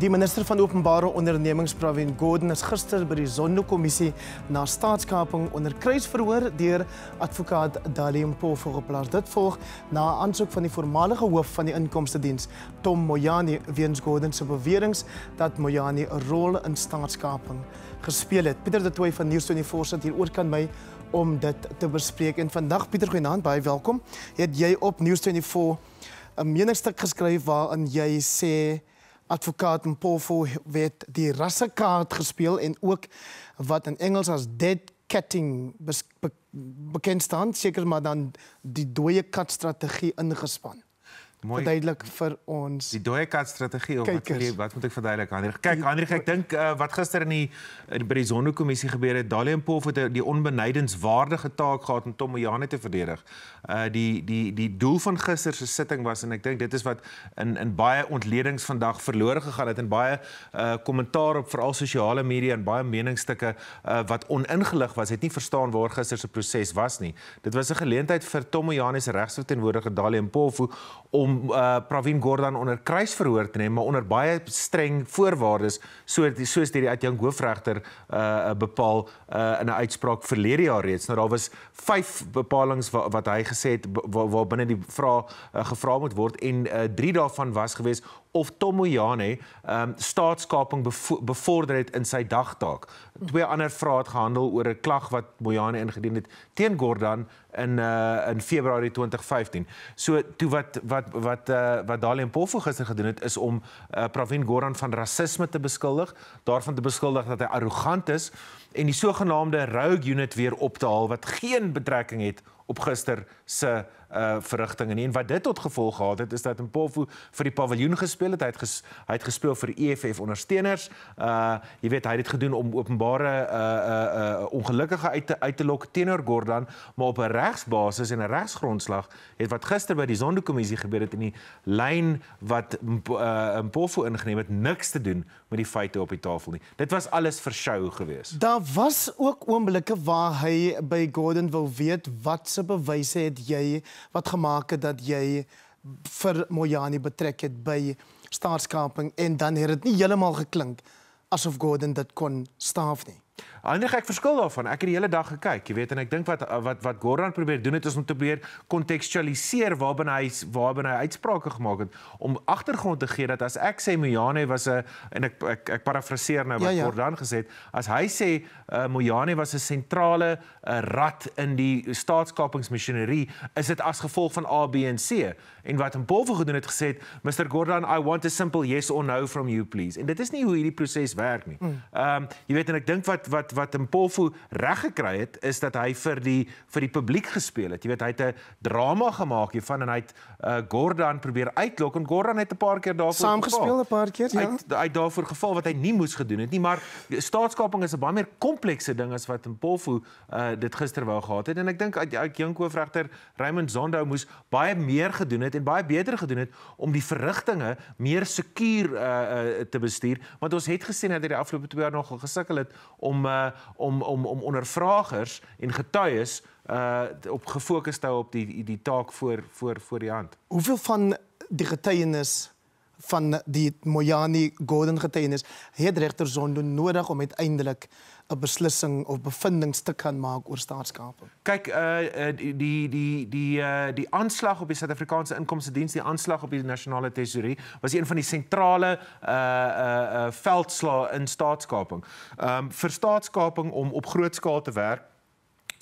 Die minister van openbare ondernemings Pravin Gordhan is gister by die Zondo-kommissie na staatskaping onder kruisverhoor deur advokaat Dalium Pofu geplaas. Dit volg na 'n aansoek van die voormalige hoof van die inkomstediens, Tom Moyani, weens Gordhan se beweringe dat Moyani 'n rol in staatskaping gespeel het. Pieter de Tooy van News24 sit hier oor kan my om dit te bespreek. En vandag Pieter Goenand, baie welkom. Het jy op News24 'n meningsstuk geskryf waarin jy sê advokaat Mpofu het die rassekaart gespeel en ook wat in Engels as dead catting bekend staan, seker maar dan die dooie kat strategie ingespan. Mooi. verduidelik vir ons. Die dooie kat strategie of wat vir jy, wat moet ek verduidelik Hendrik? Kyk Hendrik, ek dink uh, wat gister in die in, by die Sonderkommissie gebeur het, Dalien Pof het die onbenydenswaardige taak gehad om Tom Mojane te verdedig. Uh die die die doel van gister se sitting was en ek dink dit is wat in in baie ontledings vandag verlore gegaan het en baie eh, kommentaar uh, op veral sosiale media en baie meningsstukke uh, wat oningelig was, het nie verstaan waar gister se proses was nie. Dit was 'n geleentheid vir Tom Mojane se regsverteenwoordiger Dalien Pof om om uh, Pravin Gordhan onder kruisverhoor te neem, maar onder baie streng voorwaardes, so soos deur die uitjank hoofregter uh eh, eh, bepaal uh in 'n uitspraak verlede jaar reeds. Nou daar was vyf bepalinge wat, wat hy gesê het waar binne die vrae uh, gevra moet word en uh drie daarvan was gewees of Tomoyane um ehm, staatskaping bevo bevorder het in sy dagtaak. Twee ander vrae het gehandel oor 'n klag wat Moyane ingedien het teen Gordhan in uh in Februarie 2015. So toe wat wat wat uh, wat Dalien Poffo gister gedoen het is om uh, Pravin Gordhan van rasisme te beskuldig, daarvan te beskuldig dat hy arrogant is en die sogenaamde rogue unit weer op te haal wat geen betrekking het op gister se uh verrigtinge nie en wat dit tot gevolg gehad het is dat Mpofu vir die paviljoen gespeel het hy het, ges, hy het gespeel vir EFF ondersteuners uh jy weet hy het dit gedoen om openbare uh uh uh ongelukkige uit te uit te lok teenoor Gordon maar op 'n regsbasis en 'n regsgrondslag het wat gister by die Zondo-kommissie gebeur het in die lyn wat uh Mpofu ingeneem het niks te doen met die feite op die tafel nie dit was alles vir show gewees daar was ook oomblikke waar hy by Gordon wou weet wat se watse bewyse het jy wat gemaak het dat jy vir Moyani betrek het by staatskaping en dan het dit nie heeltemal geklink asof Gordon dit kon staaf nie. Anders ek verskil daarvan. Ek het die hele dag gekyk, jy weet, en ek dink wat wat wat Gordon probeer doen het is om te probeer kontekstualiseer waarbinne hy waarbinne hy uitsprake gemaak het om agtergrond te gee dat as ek sê Mojane was 'n en ek ek ek parafraseer nou wat ja, ja. Gordon gesê het, as hy sê uh, eh, Mojane was 'n sentrale uh, eh, rat in die staatskapingsmasjinerie, is dit as gevolg van A, B en C. En wat hom Paul gedoen het gesê, Mr Gordon, I want a simple yes or no from you please. En dit is nie hoe hierdie proses werk nie. Hmm. Ehm mm. um, jy weet en ek dink wat wat wat Impofu reg gekry het is dat hy vir die vir die publiek gespeel het. Jy weet hy het 'n drama gemaak hiervan en hy het uh, eh, Gordon probeer uitlok en Gordon het 'n paar keer daarvoor saam gespeel 'n paar keer. Ja. Hy het, hy het daarvoor geval wat hy nie moes gedoen het nie, maar staatskaping is 'n baie meer komplekse ding as wat Impofu uh, eh, dit gister wou gehad het en ek dink uit uh, Jean Koofregter Raymond Zondo moes baie meer gedoen het en baie beter gedoen het om die verrigtinge meer sekuur uh, eh, uh, te bestuur, want ons het gesien dat hy die afgelope 2 jaar nogal gesukkel het om om uh, om om om ondervragers en getuies uh op gefokus te hou op die die, die taak voor voor voor die hand. Hoeveel van die getuienis van die Moyani Golden getuienis het regter Zondo nodig om uiteindelik 'n beslissing of bevindings te kan maak oor staatskape. Kyk uh, uh die die die uh die aanslag op die Suid-Afrikaanse Inkomste Diens, die aanslag op die nasionale tesourie was een van die sentrale uh uh uh veldslae in staatskaping. Ehm um, vir staatskaping om op groot skaal te werk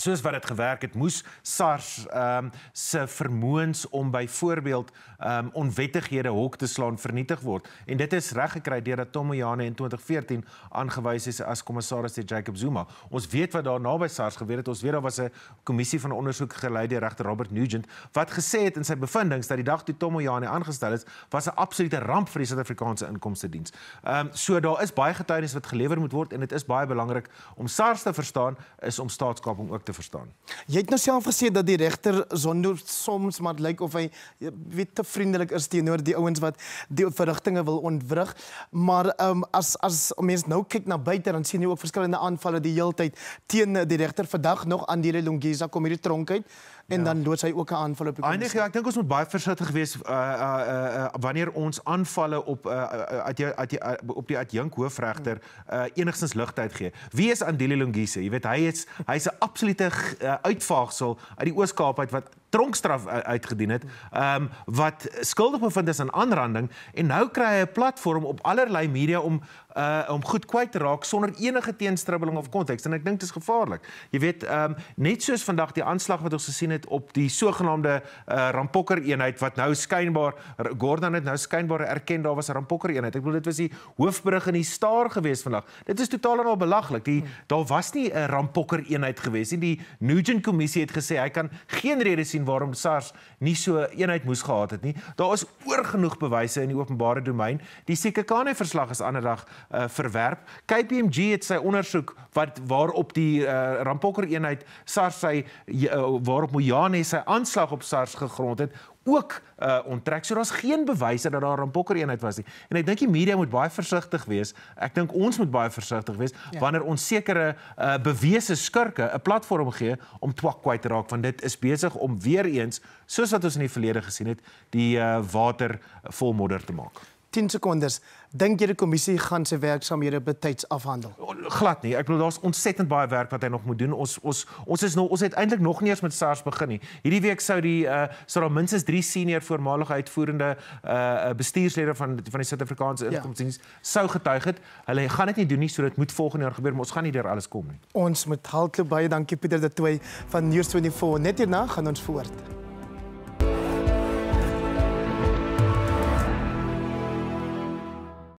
soos wat dit gewerk het, moes SARS ehm um, se vermoëns om byvoorbeeld ehm um, onwettighede hok te slaan vernietig word. En dit is reggekry deurdat Tom Moyane in 2014 aangewys is as kommissaris deur Jacob Zuma. Ons weet wat daarna by SARS gebeur het. Ons weet daar was 'n kommissie van ondersoek gelei deur regter Robert Nugent wat gesê het in sy bevindinge dat die dag toe Tom Moyane aangestel is, was 'n absolute ramp vir die Suid-Afrikaanse inkomste diens. Ehm um, so daar is baie getuienis wat gelewer moet word en dit is baie belangrik om SARS te verstaan is om staatskaping ook te verstaan. Jy het nou self gesê dat die regter Zondo soms maar lyk of hy weet te vriendelik is teenoor die ouens wat die verrigtinge wil ontwrig, maar um, as as mens nou kyk na buite dan sien jy ook verskillende aanvalle die heeltyd teen die regter vandag nog aan die Longisa kom hierdie tronk uit en ja. dan loods hy ook 'n aanval op die Eindig, ja, ek dink ons moet baie versigtig wees uh, eh, uh, eh, uh, eh, uh, wanneer ons aanvalle op uit uh, uh, uh, uit uh, op die adjunk hoofregter uh, enigstens ligtheid gee. Wie is Andile Longise? Jy weet hy is hy's 'n absolute absolute eh, uitvaagsel uit die Oos-Kaap uit wat tronkstraf uitgedien het um, wat skuldig bevind is aan aanranding en nou kry hy 'n platform op allerlei media om uh, om goed kwyt te raak sonder enige teenstribbeling of konteks en ek dink dit is gevaarlik. Jy weet um, net soos vandag die aanslag wat ons gesien het op die sogenaamde uh, rampokker eenheid wat nou skynbaar Gordon het nou skynbaar erken daar was 'n rampokker eenheid. Ek bedoel dit was die hoofbrug in die staar gewees vandag. Dit is totaal en al belaglik. Die hmm. daar was nie 'n rampokker eenheid gewees nie. Die Nugent kommissie het gesê hy kan geen rede gesien waarom SARS nie so eenheid moes gehad het nie. Daar is oorgenoeg bewyse in die openbare domein. Die Sekekane verslag is ander dag uh, eh, verwerp. KPMG het sy ondersoek wat waarop die uh, eh, Rampokker eenheid SARS sy uh, waarop Mojane sy aanslag op SARS gegrond het, ook uh, onttrek. So daar's geen bewyse dat daar 'n Pokker eenheid was nie. En ek dink die media moet baie versigtig wees. Ek dink ons moet baie versigtig wees ja. wanneer ons sekere uh, bewese skurke 'n platform gee om twak kwyt te raak want dit is besig om weer eens soos wat ons in die verlede gesien het, die uh, water vol modder te maak. 10 sekondes. Dink jy die kommissie gaan sy werksamehede betyds afhandel? Glad nie. Ek bedoel daar's ontsettend baie werk wat hy nog moet doen. Ons ons ons is nog ons het eintlik nog nie eens met SARS begin nie. Hierdie week sou die eh uh, sou daar minstens 3 senior voormalige uitvoerende eh uh, bestuurslede van van die Suid-Afrikaanse ja. Inkomstediens ja. sou getuig het. Hulle gaan dit nie doen nie, so dit moet volgende jaar gebeur, maar ons gaan nie deur alles kom nie. Ons moet haltlik baie dankie Pieter de Tooy van News24. Net hierna gaan ons voort.